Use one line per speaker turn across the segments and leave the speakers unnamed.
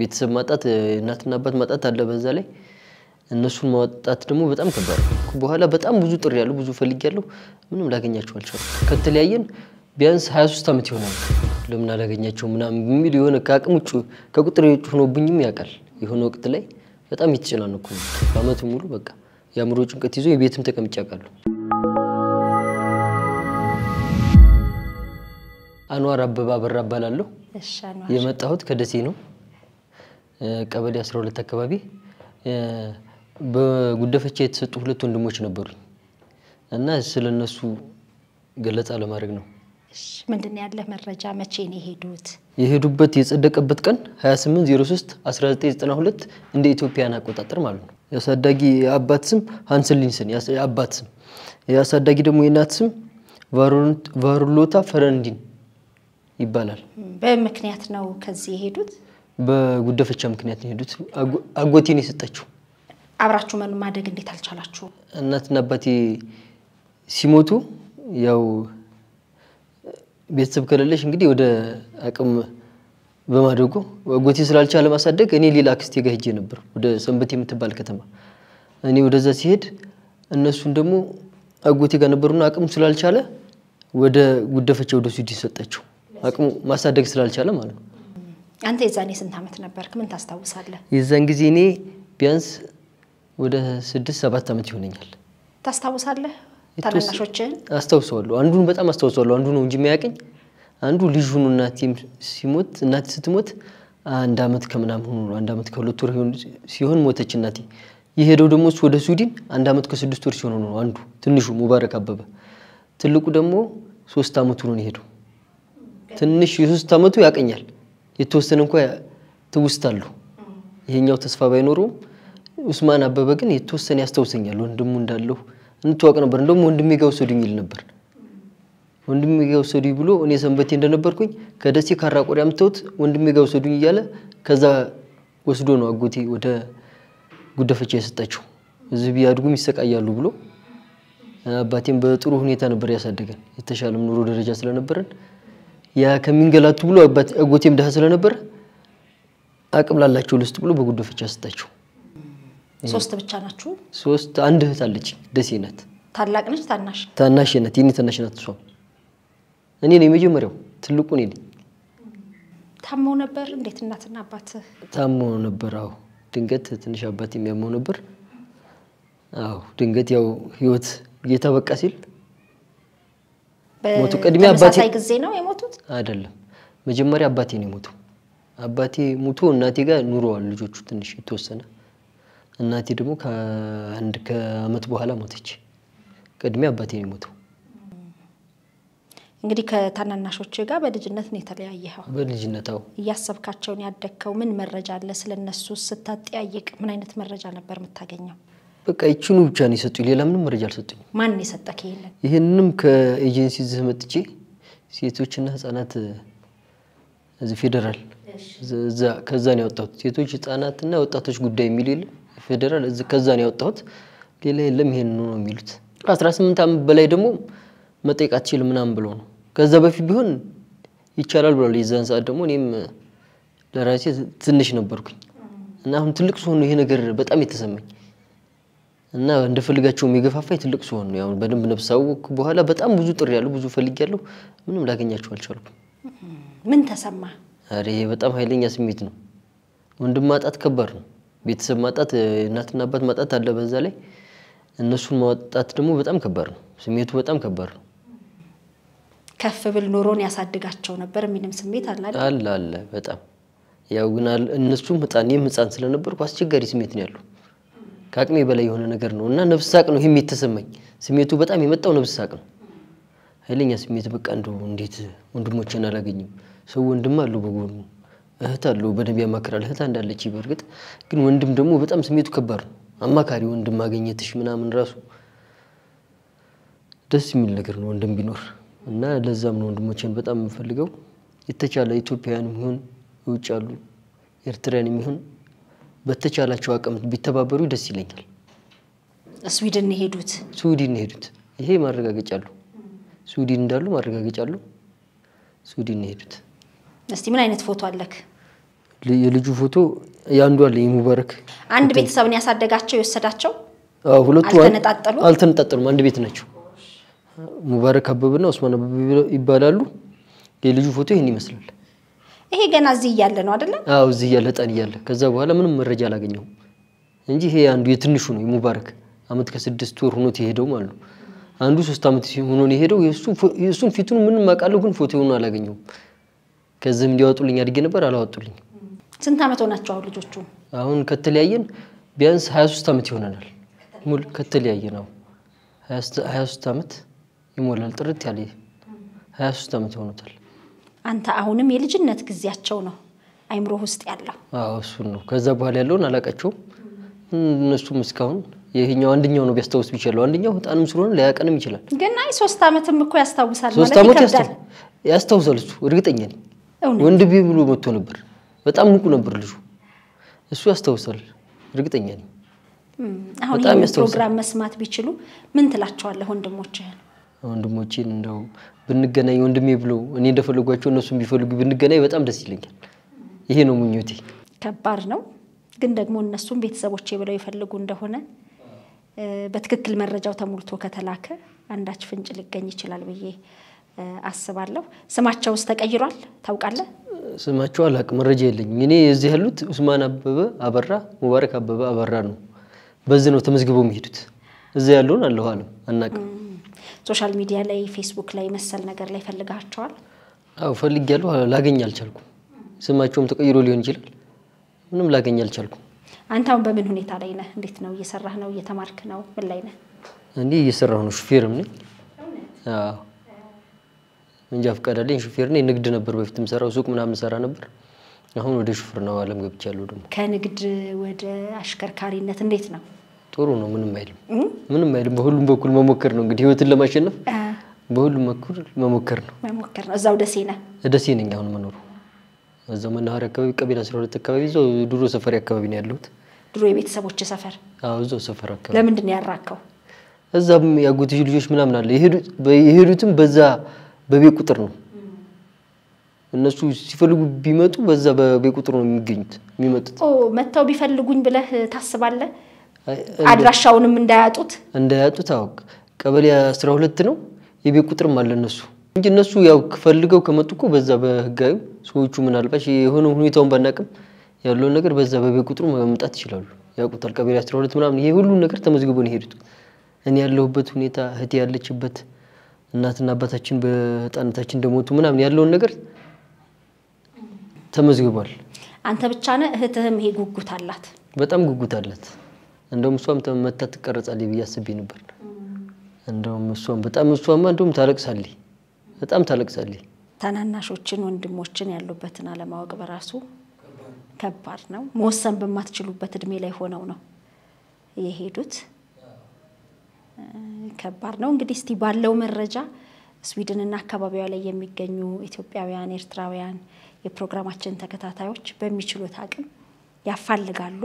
ቤተሰብ ማጣት እናትና አባት ማጣት አለ። በዛ ላይ እነሱን ማውጣት ደግሞ በጣም ከባድ በኋላ በጣም ብዙ ጥሪ ያለው ብዙ ፈልግ ያለው ምንም ላገኛቸው አልቻልኩም። ከተለያየን ቢያንስ 23 ዓመት ይሆናል። ለምን አላገኛቸው ምናምን የሚል የሆነ ከአቅም ውጭ ከቁጥር ውጭ ሆኖብኝም ያውቃል። የሆነ ወቅት ላይ በጣም የተጨናነኩ ነው። ሙሉ በቃ የአእምሮ ጭንቀት ይዞ የቤትም ተቀምጬ ያውቃሉ። አንዋር አበባ አበራ እባላለሁ። የመጣሁት ከደሴ ነው። ቀበሌ 12 አካባቢ በጉደፈቻ የተሰጡ ሁለት ወንድሞች ነበሩኝ እና ስለ እነሱ ገለጻ ለማድረግ ነው።
ምንድን ያለ መረጃ? መቼ ነው የሄዱት?
የሄዱበት የጸደቀበት ቀን 28 1992 እንደ ኢትዮጵያን አቆጣጠር ማለት ነው። የአሳዳጊ አባት ስም ሀንስሊንስን፣ የአባት ስም የአሳዳጊ ደግሞ የእናት ስም ቫሩሎታ ፈረንዲን ይባላል።
በምክንያት ነው ከዚህ የሄዱት?
በጉደፈቻ ምክንያት ነው የሄዱት። ነው የሰጠችው።
አብራችሁ መኑ ማደግ እንዴት አልቻላችሁ?
እናትና አባቴ ሲሞቱ ያው ቤተሰብ ከሌለሽ እንግዲህ ወደ አቅም በማደጎ አጎቴ ስላልቻለ ማሳደግ እኔ ሌላ አክስቴ ጋር ሄጄ ነበር ወደ ሰንበት የምትባል ከተማ። እኔ ወደዛ ሲሄድ እነሱን ደግሞ አጎቴ ጋር ነበሩና አቅም ስላልቻለ ወደ ጉደፈቻ ወደ ሱዲ ሰጠችው። አቅሙ ማሳደግ ስላልቻለ ማለት ነው።
አንተ የዛኔ ስንት ዓመት ነበርክ? ምን ታስታውሳለህ?
የዛን ጊዜ እኔ ቢያንስ ወደ ስድስት ሰባት ዓመት ይሆነኛል።
ታስታውሳለህ?
ታናናሾችን አስታውሰዋለሁ። አንዱን በጣም አስታውሰዋለሁ። አንዱ ነው እንጂ የሚያውቀኝ አንዱ ልጅ እናቴም ሲሞት እናቴ ስትሞት አንድ ዓመት ከምናምን ሆኖ ነው አንድ ዓመት ከሁለት ወር ሲሆን ሞተች እናቴ። የሄደው ደግሞ እሱ ወደ ስዊድን አንድ ዓመት ከስድስት ወር ሲሆን ነው አንዱ ትንሹ ሙባረክ አበበ። ትልቁ ደግሞ ሶስት ዓመቱ ነው የሄደው። ትንሽ የሶስት ዓመቱ ያቀኛል የተወሰነ እንኳ ትውስት አሉ። ይሄኛው ተስፋ ባይኖረውም ኡስማን አበበ ግን የተወሰነ ያስታውሰኛል። ወንድሙ እንዳለሁ እንተዋወቅ ነበር። እንደውም ወንድሜ ጋር ውሰዱኝ ይል ነበር። ወንድሜ ጋር ውሰዱኝ ብሎ እኔ ሰንበቴ እንደነበርኩኝ ከደሴ ካራ ቆሪያ የምታዩት ወንድሜ ጋር ውሰዱኝ እያለ ከዛ ወስዶ ነው አጎቴ ወደ ጉደፈቻ የሰጣቸው። እዚህ ቢያድጉም ይሰቃያሉ ብሎ አባቴም በጥሩ ሁኔታ ነበር ያሳደገን። የተሻለም ኑሮ ደረጃ ስለነበረን ያ ከሚንገላቱ ብሎ አጎቴም ደሃ ስለነበር አቅም ላላቸው ልስጥ ብሎ በጉድፈቻ ሰጣቸው። ሶስት ብቻ ናችሁ? ሶስት። አንድ እህት አለች፣ ደሴ ናት።
ታላቅ ነች? ታናሽ?
ታናሽ ናት። የኔ ታናሽ ናት። እሷም እኔ ነው የመጀመሪያው፣ ትልቁ እኔ ነኝ።
ታመው ነበር? እንዴት እናትና አባት
ታመው ነበር። አዎ፣ ድንገት ትንሽ አባት የሚያመው ነበር። አዎ፣ ድንገት ያው ህይወት ጌታ ሲል ሞቱ። ቅድሚያ አባቴ
ጊዜ ነው የሞቱት?
አይደለም፣ መጀመሪያ አባቴ ነው የሞተው። አባቴ ሞቶ እናቴ ጋር ኑረዋል ልጆቹ ትንሽ የተወሰነ። እናቴ ደግሞ ከአንድ ከአመት በኋላ ሞተች። ቅድሚያ አባቴ ነው የሞተው።
እንግዲህ ከታናናሾች ጋር በልጅነት ነው የተለያየኸው። በልጅነት አዎ። እያሰብካቸውን ያደግከው ምን መረጃ አለ? ስለነሱ ስታጠያይቅ ምን አይነት መረጃ ነበር የምታገኘው?
በቃ ይችኑ ብቻ ነው የሰጡኝ። ሌላ ምንም መረጃ አልሰጡኝ።
ማን የሰጠክ የለም?
ይህንንም ከኤጀንሲ ዝህ መጥቼ ሴቶችና ህጻናት እዚህ ፌዴራል ከዛ ነው ያወጣሁት። ሴቶች ህጻናትና ወጣቶች ጉዳይ የሚል የለም ፌዴራል ከዛ ነው ያወጣሁት። ሌላ የለም ይሄን ነው የሚሉት። 18 ዓመት በላይ ደግሞ መጠየቅ አትችል ምናምን ብለው ነው። ከዛ በፊት ቢሆን ይቻላል ብሏል። የዛን ሰዓት ደግሞ እኔም ለራሴ ትንሽ ነበርኩኝ እና አሁን ትልቅ ሲሆን ይሄ ነገር በጣም የተሰማኝ እና እንደፈልጋቸው የሚገፋፋ የሚገፋፋኝ ትልቅ ሲሆን ነው። ያው በደንብ ነፍስ አወቅኩ በኋላ በጣም ብዙ ጥሪ ያለው ብዙ ፈልግ ያለው ምንም ላገኛቸው አልቻልኩም። ምን ተሰማ? አረ በጣም ኃይለኛ ስሜት ነው። ወንድም ማጣት ከባድ ነው። ቤተሰብ ማጣት፣ እናትና አባት ማጣት አለ። በዛ ላይ እነሱን ማጣት ደግሞ በጣም ከባድ ነው። ስሜቱ በጣም ከባድ ነው።
ከፍ ብል ኖሮን ያሳድጋቸው ነበር የሚልም ስሜት አለ
አለ አለ። በጣም ያው ግን እነሱም ህፃን፣ እኔም ህፃን ስለነበርኩ አስቸጋሪ ስሜት ነው ያለው። ከአቅሜ በላይ የሆነ ነገር ነው እና ነፍስ ሳቅ ነው ይህም የተሰማኝ ስሜቱ በጣም የመጣው ነፍስ ሳቅ ነው። ኃይለኛ ስሜት በቃ እንደው እንዴት ወንድሞችን አላገኝም። ሰው ወንድም አለው በጎኑ እህት አለው በደንብ ያማክራል። እህት አንዳለች በእርግጥ ግን ወንድም ደግሞ በጣም ስሜቱ ከባድ ነው። አማካሪ ወንድም ማግኘትሽ ምናምን ራሱ ደስ የሚል ነገር ነው ወንድም ቢኖር እና ለዛም ነው ወንድሞችን በጣም የምፈልገው የተቻለ ኢትዮጵያውያን የሚሆን ውጭ አሉ ኤርትራውያን የሚሆን በተቻላቸው አቅም ቢተባበሩ ደስ ይለኛል። ስዊድን የሄዱት ስዊድን የሄዱት ይሄ ማረጋገጫ አሉ። ስዊድን እንዳሉ ማረጋገጫ አሉ። ስዊድን የሄዱት
እስቲ ምን አይነት ፎቶ አለክ?
የልጁ ፎቶ ያንዱ አለ የሙባረክ
አንድ ቤተሰብን ያሳደጋቸው የወሰዳቸው
ሁለቱ አልተነጣጠሉም። አንድ ቤት ናቸው። ሙባረክ አበብና ኡስማን አበብ ይባላሉ። የልጁ ፎቶ ይህን ይመስላል።
ይሄ ገና እዚህ እያለ ነው አይደለ?
አዎ እዚህ እያለ ጠን እያለ። ከዛ በኋላ ምንም መረጃ አላገኘሁም እንጂ ይሄ አንዱ የትንሹ ነው የሙባረክ አመት ከስድስት ወር ሆኖት የሄደው ማለት ነው። አንዱ ሶስት አመት ሆኖ የሄደው የእሱን ፊቱን ምንም አውቃለሁ፣ ግን ፎቶውን አላገኘሁም። ከዚህም እንዲያወጡልኝ አድጌ ነበር፣ አላወጡልኝ።
ስንት አመት ሆናቸው አሁን ልጆቹ?
አሁን ከተለያየን ቢያንስ 23 አመት ይሆነናል። ሙሉ ነው ሀያ 23 አመት ይሞላል። ጥርት ያለ ሶስት አመት ይሆኑታል።
አንተ አሁንም የልጅነት ጊዜያቸው ነው አይምሮ ውስጥ ያለው።
አዎ እሱን ነው። ከዛ በኋላ ያለውን አላውቃቸውም። እነሱም እስካሁን ይህኛው አንደኛው ነው ቢያስታውስ ቢችለው አንደኛው ህጣንም ስለሆነ ሊያቀንም ይችላል።
ግን አይ ሶስት ዓመትም እኮ ያስታውሳል ሶስት ዓመት
ያስታውሳል። እሱ እርግጠኛ ነኝ። ወንድ ቢ ብሎ መጥቶ ነበር። በጣም ንቁ ነበር ልጁ። እሱ ያስታውሳል፣ እርግጠኛ ነኝ።
አሁን ይህን ፕሮግራም መስማት ቢችሉ ምን ትላቸዋለህ ወንድሞችህን?
ወንድሞቼን እንደው ብንገናኝ ወንድሜ ብሎ እኔ እንደፈለጓቸው እነሱ ቢፈልጉ ብንገናኝ በጣም ደስ ይለኛል። ይሄ ነው ምኞቴ።
ከባድ ነው ግን ደግሞ እነሱም ቤተሰቦቼ ብለው ይፈልጉ እንደሆነ በትክክል መረጃው ተሞልቶ ከተላከ አንዳች ፍንጭ ሊገኝ ይችላል ብዬ አስባለሁ። ስማቸውስ ተቀይሯል ታውቃለህ?
ስማቸው አላቅ መረጃ የለኝም። እኔ እዚህ ያሉት ኡስማን አበበ አበራ፣ ሙባረክ አበበ አበራ ነው። በዚህ ነው ተመዝግበው የሚሄዱት። እዚ ያሉን አለኋንም አናቅም።
ሶሻል ሚዲያ ላይ ፌስቡክ ላይ መሰል ነገር ላይ ፈልጋቸዋል?
አዎ ፈልጌያለሁ፣ ላገኝ አልቻልኩም። ስማቸውም ተቀይሮ ሊሆን ይችላል። ምንም ላገኝ አልቻልኩም።
አንተ አሁን በምን ሁኔታ ላይ ነህ? እንዴት ነው? እየሰራህ ነው? እየተማርክ ነው? ምን ላይ ነህ?
እኔ እየሰራሁ ነው። ሹፌርም ነኝ። መንጃ ፈቃድ አለኝ። ሹፌር ነኝ። ንግድ ነበር በፊት የምሰራው፣ ሱቅ ምናምን ሰራ ነበር። አሁን ወደ ሹፍርናው አለም ገብቻለሁ። ደግሞ
ከንግድ ወደ አሽከርካሪነት እንዴት ነው?
ጥሩ ነው። ምንም አይልም፣ ምንም አይልም። በሁሉም በኩል መሞከር ነው እንግዲህ ህይወትን ለማሸነፍ በሁሉም በኩል መሞከር ነው።
መሞከር ነው። እዛው ደሴ ነህ?
ደሴ ነኝ አሁን መኖሩ እዛው መናኸሪያ አካባቢ ቀቤል 12 አካባቢ እዛው ድሮ ሰፈሪ አካባቢ ነው ያለሁት።
ድሮ የቤተሰቦች ሰፈር?
አዎ እዛው ሰፈር አካባቢ። ለምንድን ነው ያራከው? እዛም ያጎት ልጆች ምናምን አለ የሄዱትም በዛ በቤት ቁጥር ነው። እነሱ ሲፈልጉ ቢመጡ በዛ በቤት ቁጥር ነው የሚገኙት የሚመጡት።
መጥተው ቢፈልጉኝ ብለህ ታስባለህ?
አድራሻውንም እንዳያጡት እንዳያጡት አዎ፣ ቀበሌ 12 ነው። የቤት ቁጥርም አለ እነሱ እንጂ እነሱ ያው ፈልገው ከመጡ እኮ በዛ በህጋዊ ሰዎቹ ምናልባሽ የሆነ ሁኔታውን ባናቅም ያለውን ነገር በዛ በቤት ቁጥሩ መምጣት ይችላሉ። ያውቁታል። ቀበሌ 12 ምናምን ይሄ ሁሉ ነገር ተመዝግቦ ነው የሄዱት። እኔ ያለሁበት ሁኔታ፣ እህቴ ያለችበት፣ እናትና አባታችን በህፃንነታችን እንደሞቱ ምናምን ያለውን ነገር ተመዝግቧል።
አንተ ብቻ ነህ። እህትህም ይሄ ጉጉት አላት፣
በጣም ጉጉት አላት። እንደውም እሷም መታ ትቀረጻለች ብዬ አስቤ ነበር። እንደውም እሷም በጣም እሷማ እንደውም ታለቅሳለች፣ በጣም ታለቅሳለች።
ታናናሾችን ወንድሞችን ያሉበትን አለማወቅ በራሱ ከባድ ነው። መወሰን በማትችሉበት እድሜ ላይ ሆነው ነው የሄዱት። ከባድ ነው። እንግዲህ እስቲ ባለው መረጃ ስዊድንና አካባቢዋ ላይ የሚገኙ ኢትዮጵያውያን፣ ኤርትራውያን የፕሮግራማችን ተከታታዮች በሚችሉት አቅም ያፋልጋሉ።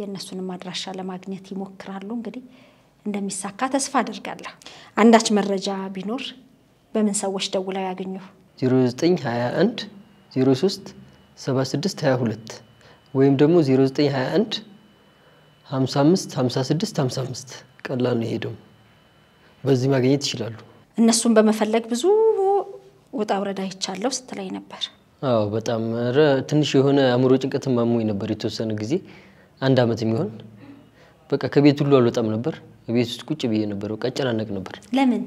የእነሱንም አድራሻ ለማግኘት ይሞክራሉ። እንግዲህ እንደሚሳካ ተስፋ አድርጋለሁ። አንዳች መረጃ ቢኖር በምን ሰዎች ደውለው ያገኙ?
0921 03 76 22 ወይም ደግሞ 0921 55 56 55 ቀላል ነው። ይሄ በዚህ ማግኘት ይችላሉ። እነሱን በመፈለግ ብዙ
ውጣ ውረዳ ይቻለው ስትለኝ ነበር።
አዎ በጣም ትንሽ የሆነ አእምሮ ጭንቀት አሞኝ ነበር የተወሰነ ጊዜ አንድ አመት የሚሆን በቃ ከቤት ሁሉ አልወጣም ነበር። ቤት ውስጥ ቁጭ ብዬ ነበር። በቃ እጨናነቅ ነበር። ለምን?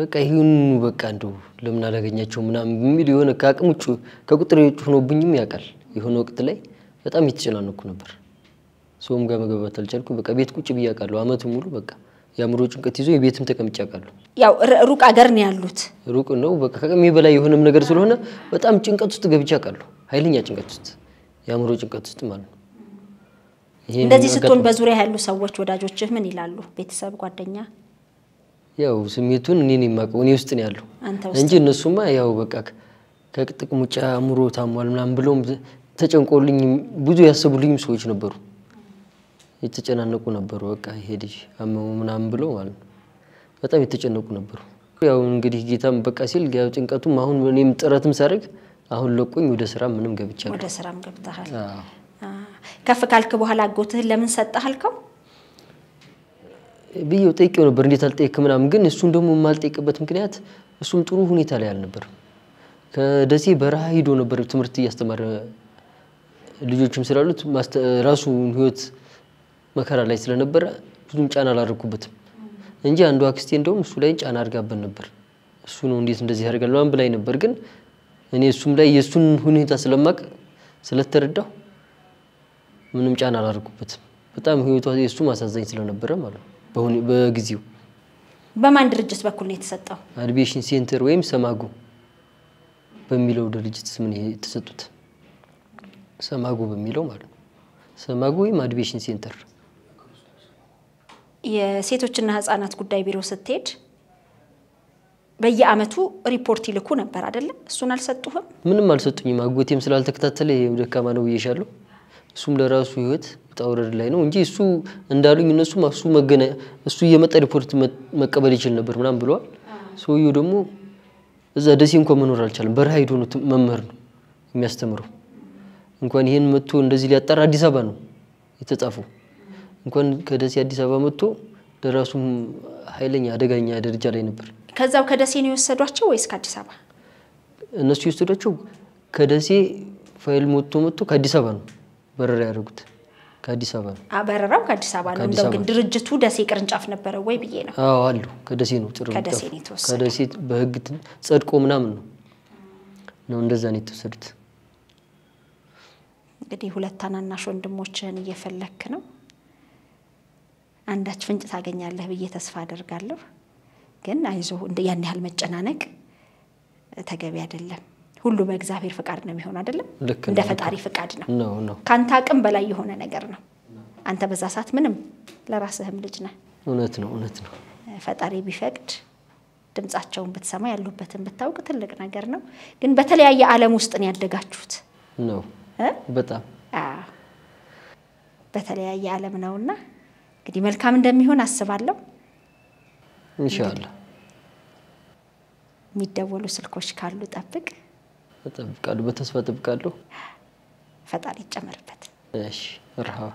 በቃ ይሁን በቃ እንደው ለምን አላገኛቸው ምናምን የሚል የሆነ ከአቅም ውጭ ከቁጥር የውጭ ሆኖብኝም ያውቃል። የሆነ ወቅት ላይ በጣም የተጨናነኩ ነበር። ሰውም ጋር መግባባት አልቻልኩ። በቃ ቤት ቁጭ ብዬ ያውቃሉ። አመቱ ሙሉ በቃ የአእምሮ ጭንቀት ይዞ የቤትም ተቀምጬ ያውቃሉ።
ያው ሩቅ አገር ነው ያሉት።
ሩቅ ነው በቃ ከቅሜ በላይ የሆነም ነገር ስለሆነ በጣም ጭንቀት ውስጥ ገብቼ ያውቃሉ። ኃይለኛ ጭንቀት ውስጥ፣ የአእምሮ ጭንቀት ውስጥ ማለት ነው። እንደዚህ ስትሆን
በዙሪያ ያሉ ሰዎች ወዳጆችህ ምን ይላሉ? ቤተሰብ፣ ጓደኛ?
ያው ስሜቱን እኔን ነኝ የማውቀው፣ እኔ ውስጥ ነው ያሉ እንጂ እነሱማ ያው በቃ ከጥቅም ውጭ አእምሮ ታሟል ምናምን ብለውም ተጨንቆልኝ ብዙ ያሰቡልኝም ሰዎች ነበሩ፣ የተጨናነቁ ነበሩ። በቃ ይሄ ልጅ አመሙ ምናምን ብለው ማለት ነው በጣም የተጨነቁ ነበሩ። ያው እንግዲህ ጌታም በቃ ሲል ያው ጭንቀቱም አሁን እኔም ጥረትም ሳደርግ አሁን ለቆኝ ወደ ስራ ምንም ገብቻለሁ። ወደ
ስራም ገብተሃል። ከፍ ካልክ በኋላ አጎትህን ለምን ሰጠህ አልከው
ብዬው ጠይቄው ነበር። እንዴት አልጠየቅክ ምናምን። ግን እሱን ደግሞ የማልጠይቅበት ምክንያት እሱም ጥሩ ሁኔታ ላይ አልነበርም። ከደሴ በረሃ ሂዶ ነበር ትምህርት እያስተማረ ልጆችም ስላሉት ራሱን ህይወት መከራ ላይ ስለነበረ ብዙም ጫና አላደረኩበትም እንጂ አንዱ አክስቴ እንደውም እሱ ላይ ጫና አድርጋብን ነበር። እሱ ነው እንዴት እንደዚህ ያደርጋል ምናምን ብላኝ ነበር። ግን እኔ እሱም ላይ የእሱን ሁኔታ ስለማቅ ስለተረዳሁ ምንም ጫና አላደርጉበትም። በጣም ህይወቷ የእሱ ማሳዘኝ ስለነበረ ማለት ነው በጊዜው።
በማን ድርጅት በኩል ነው የተሰጠው?
አድቤሽን ሴንተር ወይም ሰማጎ በሚለው ድርጅት ስም ነው የተሰጡት። ሰማጉ በሚለው ማለት ነው። ሰማጉ ወይም አድቤሽን ሴንተር።
የሴቶችና ህጻናት ጉዳይ ቢሮ ስትሄድ በየአመቱ ሪፖርት ይልኩ ነበር አይደለ? እሱን አልሰጡህም?
ምንም አልሰጡኝም። አጎቴም ስላልተከታተለ ይሄ ደካማ ነው ብዬሻለሁ። እሱም ለራሱ ህይወት ውጣውረድ ላይ ነው እንጂ እሱ እንዳሉኝ እነሱ እሱ መገነ እሱ እየመጣ ሪፖርት መቀበል ይችል ነበር ምናምን ብለዋል። ሰውየው ደግሞ እዛ ደሴ እንኳን መኖር አልቻለም። በረሃ ሄዶ ነው መምህር ነው የሚያስተምረው። እንኳን ይህን መጥቶ እንደዚህ ሊያጣራ አዲስ አበባ ነው የተጻፈው። እንኳን ከደሴ አዲስ አበባ መጥቶ ለራሱም ኃይለኛ አደጋኛ ደረጃ ላይ ነበር።
ከዛው ከደሴ ነው የወሰዷቸው ወይስ ከአዲስ አበባ?
እነሱ የወሰዷቸው ከደሴ ፋይል መጥቶ መጥቶ ከአዲስ አበባ ነው በረራ ያደርጉት ከአዲስ አበባ
ነው። በረራው ከአዲስ አበባ ነው። እንደው ግን ድርጅቱ ደሴ ቅርንጫፍ ነበረ ወይ ብዬ ነው።
አዎ አሉ። ከደሴ ነው ጥሩ። ከደሴ ነው ከደሴ በህግ ጸድቆ ምናምን ነው ነው እንደዛ ነው የተወሰዱት።
እንግዲህ ሁለት ታናናሽ ወንድሞችህን እየፈለክ ነው። አንዳች ፍንጭ ታገኛለህ ብዬ ተስፋ አደርጋለሁ። ግን አይዞህ ያን ያህል መጨናነቅ ተገቢ አይደለም። ሁሉ በእግዚአብሔር ፍቃድ ነው የሚሆን አይደለም። እንደ ፈጣሪ ፍቃድ ነው። ከአንተ አቅም በላይ የሆነ ነገር ነው። አንተ በዛ ሰዓት ምንም ለራስህም ልጅ ነህ።
እውነት ነው፣ እውነት ነው።
ፈጣሪ ቢፈቅድ ድምፃቸውን ብትሰማ ያሉበትን ብታውቅ ትልቅ ነገር ነው። ግን በተለያየ ዓለም ውስጥ ነው ያደጋችሁት
ነው በጣም
በተለያየ ዓለም ነውና እንግዲህ መልካም እንደሚሆን አስባለሁ። ኢንሻአላህ የሚደወሉ ስልኮች ካሉ ጠብቅ።
እጠብቃለሁ፣ በተስፋ እጠብቃለሁ።
ፈጣሪ ይጨመርበት።
እሺ ርሃ